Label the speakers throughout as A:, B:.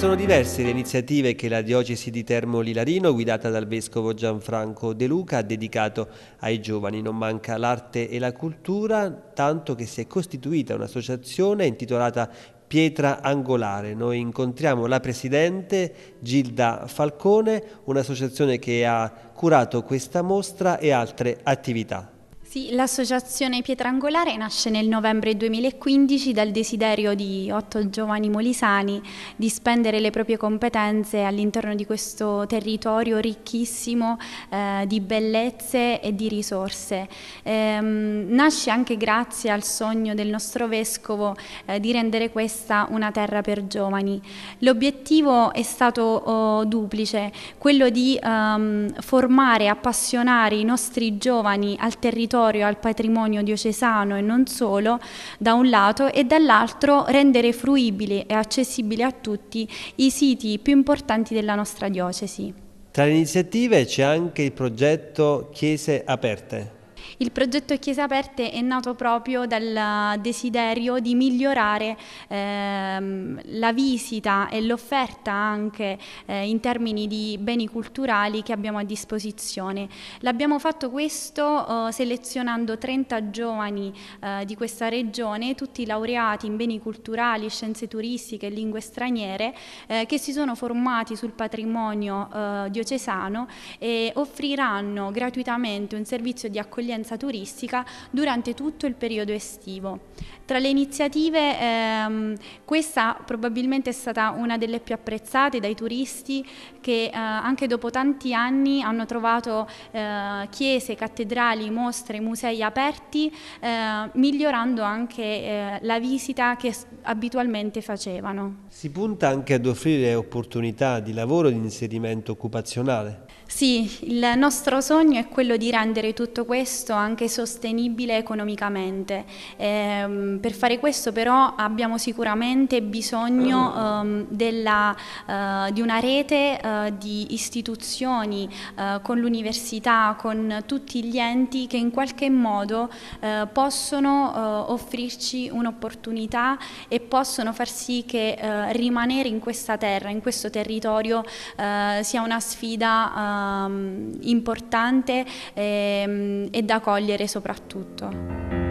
A: sono diverse le iniziative che la diocesi di Termo Lilarino, guidata dal vescovo Gianfranco De Luca, ha dedicato ai giovani. Non manca l'arte e la cultura, tanto che si è costituita un'associazione intitolata Pietra Angolare. Noi incontriamo la presidente Gilda Falcone, un'associazione che ha curato questa mostra e altre attività.
B: Sì, l'associazione Pietrangolare nasce nel novembre 2015 dal desiderio di otto giovani molisani di spendere le proprie competenze all'interno di questo territorio ricchissimo eh, di bellezze e di risorse. Ehm, nasce anche grazie al sogno del nostro vescovo eh, di rendere questa una terra per giovani. L'obiettivo è stato oh, duplice, quello di ehm, formare, appassionare i nostri giovani al territorio territorio, al patrimonio diocesano e non solo, da un lato, e dall'altro rendere fruibili e accessibili a tutti i siti più importanti della nostra diocesi.
A: Tra le iniziative c'è anche il progetto Chiese Aperte.
B: Il progetto Chiese Aperte è nato proprio dal desiderio di migliorare ehm, la visita e l'offerta anche eh, in termini di beni culturali che abbiamo a disposizione. L'abbiamo fatto questo eh, selezionando 30 giovani eh, di questa regione, tutti laureati in beni culturali, scienze turistiche e lingue straniere, eh, che si sono formati sul patrimonio eh, diocesano e offriranno gratuitamente un servizio di accoglienza l'accoglienza turistica durante tutto il periodo estivo. Tra le iniziative ehm, questa probabilmente è stata una delle più apprezzate dai turisti che eh, anche dopo tanti anni hanno trovato eh, chiese, cattedrali, mostre, musei aperti, eh, migliorando anche eh, la visita che abitualmente facevano.
A: Si punta anche ad offrire opportunità di lavoro e di inserimento occupazionale.
B: Sì, il nostro sogno è quello di rendere tutto questo anche sostenibile economicamente. Eh, per fare questo però abbiamo sicuramente bisogno eh, della, eh, di una rete eh, di istituzioni eh, con l'università, con tutti gli enti che in qualche modo eh, possono offrirci un'opportunità e possono far sì che rimanere in questa terra, in questo territorio sia una sfida Ehm, importante ehm, e da cogliere soprattutto.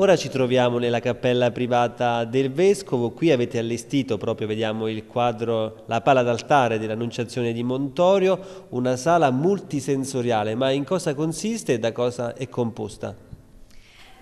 A: Ora ci troviamo nella cappella privata del Vescovo, qui avete allestito, proprio vediamo il quadro, la pala d'altare dell'Annunciazione di Montorio, una sala multisensoriale, ma in cosa consiste e da cosa è composta?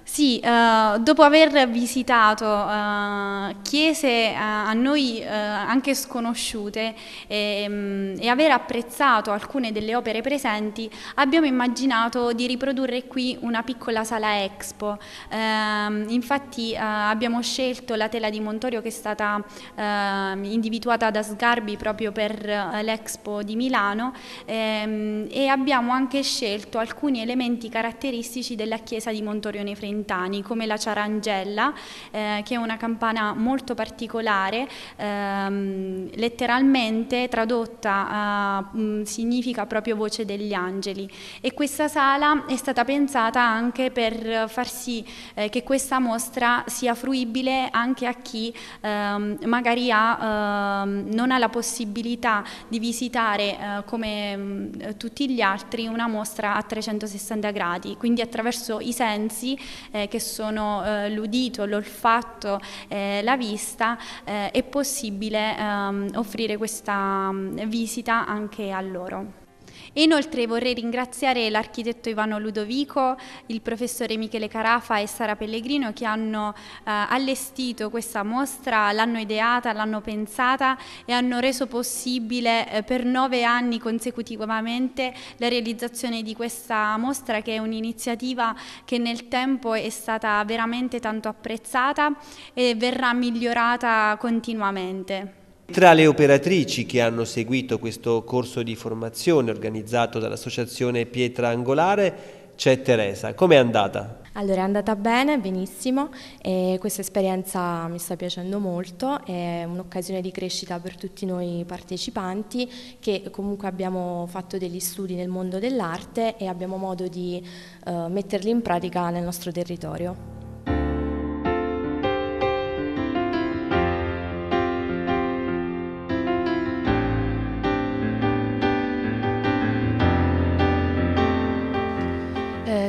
B: Sì, uh, dopo aver visitato uh, chiese uh, a noi anche sconosciute e, um, e, aver apprezzato alcune delle opere presenti, abbiamo immaginato di riprodurre qui una piccola sala expo. Ehm, infatti abbiamo scelto la tela di Montorio che è stata ehm, individuata da Sgarbi proprio per l'Expo di Milano ehm, e abbiamo anche scelto alcuni elementi caratteristici della chiesa di Montorio nei Nefreni mentani come la ciarangella eh, che è una campana molto particolare ehm, letteralmente tradotta eh, significa proprio voce degli angeli e questa sala è stata pensata anche per far sì eh, che questa mostra sia fruibile anche a chi ehm, magari ha, ehm, non ha la possibilità di visitare eh, come mm, tutti gli altri una mostra a 360 gradi quindi attraverso i sensi eh, che sono eh, l'udito, l'olfatto, eh, la vista, eh, è possibile ehm, offrire questa mm, visita anche a loro inoltre vorrei ringraziare l'architetto Ivano Ludovico, il professore Michele Carafa e Sara Pellegrino che hanno eh, allestito questa mostra, l'hanno ideata, l'hanno pensata e hanno reso possibile eh, per nove anni consecutivamente la realizzazione di questa mostra che è un'iniziativa che nel tempo è stata veramente tanto apprezzata e verrà migliorata continuamente.
A: Tra le operatrici che hanno seguito questo corso di formazione organizzato dall'Associazione Pietra Angolare c'è Teresa. Com'è andata?
B: Allora è andata bene, benissimo, e questa esperienza mi sta piacendo molto, è un'occasione di crescita per tutti noi partecipanti che comunque abbiamo fatto degli studi nel mondo dell'arte e abbiamo modo di eh, metterli in pratica nel nostro territorio.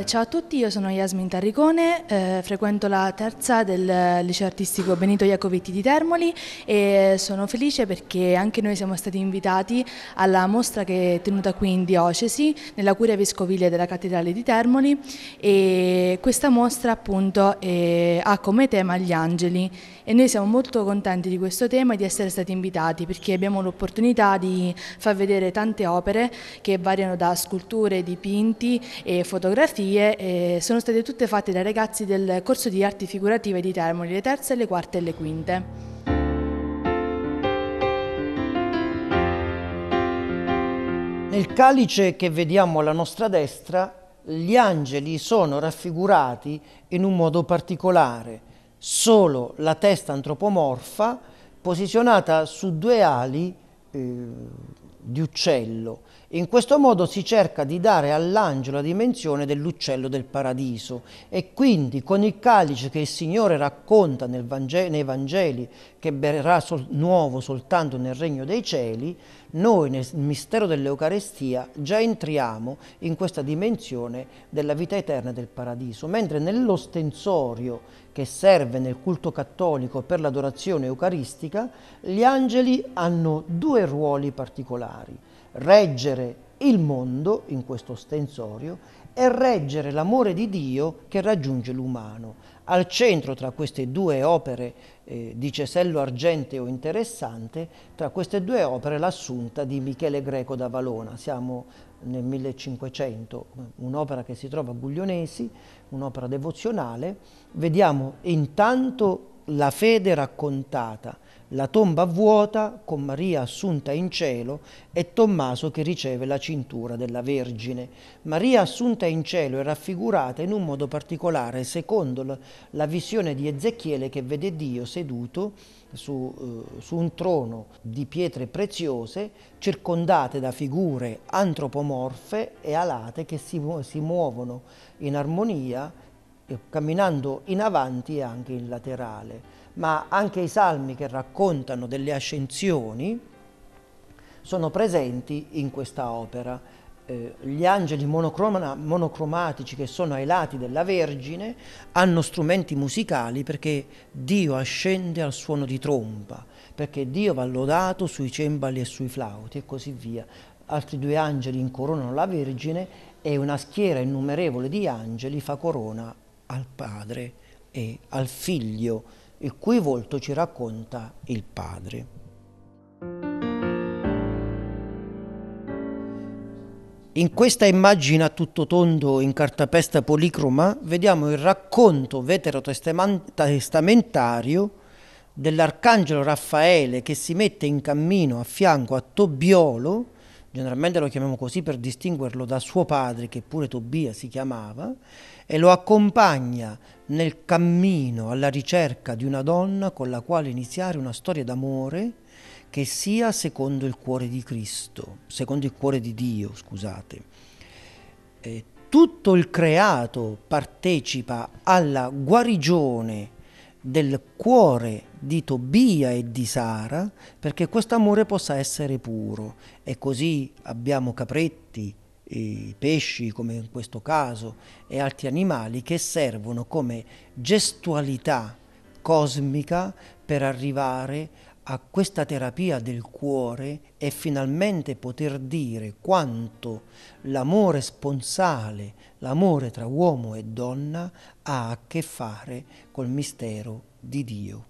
B: Ciao a tutti, io sono Yasmin Tarricone, eh, frequento la terza del liceo artistico Benito Iacovetti di Termoli e sono felice perché anche noi siamo stati invitati alla mostra che è tenuta qui in diocesi, nella curia vescovile della cattedrale di Termoli e questa mostra appunto è, ha come tema gli angeli e noi siamo molto contenti di questo tema e di essere stati invitati perché abbiamo l'opportunità di far vedere tante opere che variano da sculture, dipinti e fotografie fotografie eh, sono state tutte fatte dai ragazzi del corso di arti figurative di Termoli, le terze, le quarte e le quinte.
C: Nel calice che vediamo alla nostra destra gli angeli sono raffigurati in un modo particolare, solo la testa antropomorfa posizionata su due ali eh, di uccello in questo modo si cerca di dare all'angelo la dimensione dell'uccello del paradiso e quindi con il calice che il Signore racconta Vangeli, nei Vangeli che verrà sol, nuovo soltanto nel regno dei cieli, noi nel mistero dell'Eucarestia già entriamo in questa dimensione della vita eterna del paradiso, mentre nell'ostensorio che serve nel culto cattolico per l'adorazione eucaristica, gli angeli hanno due ruoli particolari reggere il mondo in questo stensorio e reggere l'amore di Dio che raggiunge l'umano. Al centro tra queste due opere eh, di Cesello Argenteo interessante, tra queste due opere l'assunta di Michele Greco da Valona. Siamo nel 1500, un'opera che si trova a Guglionesi, un'opera devozionale. Vediamo intanto la fede raccontata la tomba vuota con Maria assunta in cielo e Tommaso che riceve la cintura della Vergine. Maria assunta in cielo è raffigurata in un modo particolare secondo la visione di Ezechiele che vede Dio seduto su, eh, su un trono di pietre preziose circondate da figure antropomorfe e alate che si, mu si muovono in armonia eh, camminando in avanti e anche in laterale ma anche i salmi che raccontano delle ascensioni sono presenti in questa opera. Eh, gli angeli monocromatici che sono ai lati della Vergine hanno strumenti musicali perché Dio ascende al suono di tromba, perché Dio va lodato sui cembali e sui flauti e così via. Altri due angeli incoronano la Vergine e una schiera innumerevole di angeli fa corona al Padre e al Figlio il cui volto ci racconta il padre. In questa immagine a tutto tondo in cartapesta policroma vediamo il racconto veterotestamentario dell'arcangelo Raffaele che si mette in cammino a fianco a Tobbiolo, generalmente lo chiamiamo così per distinguerlo da suo padre che pure Tobia si chiamava, e lo accompagna nel cammino alla ricerca di una donna con la quale iniziare una storia d'amore che sia secondo il cuore di Cristo, secondo il cuore di Dio, scusate. E tutto il creato partecipa alla guarigione del cuore di Tobia e di Sara perché questo amore possa essere puro. E così abbiamo capretti, i pesci come in questo caso e altri animali che servono come gestualità cosmica per arrivare a questa terapia del cuore e finalmente poter dire quanto l'amore sponsale, l'amore tra uomo e donna ha a che fare col mistero di Dio.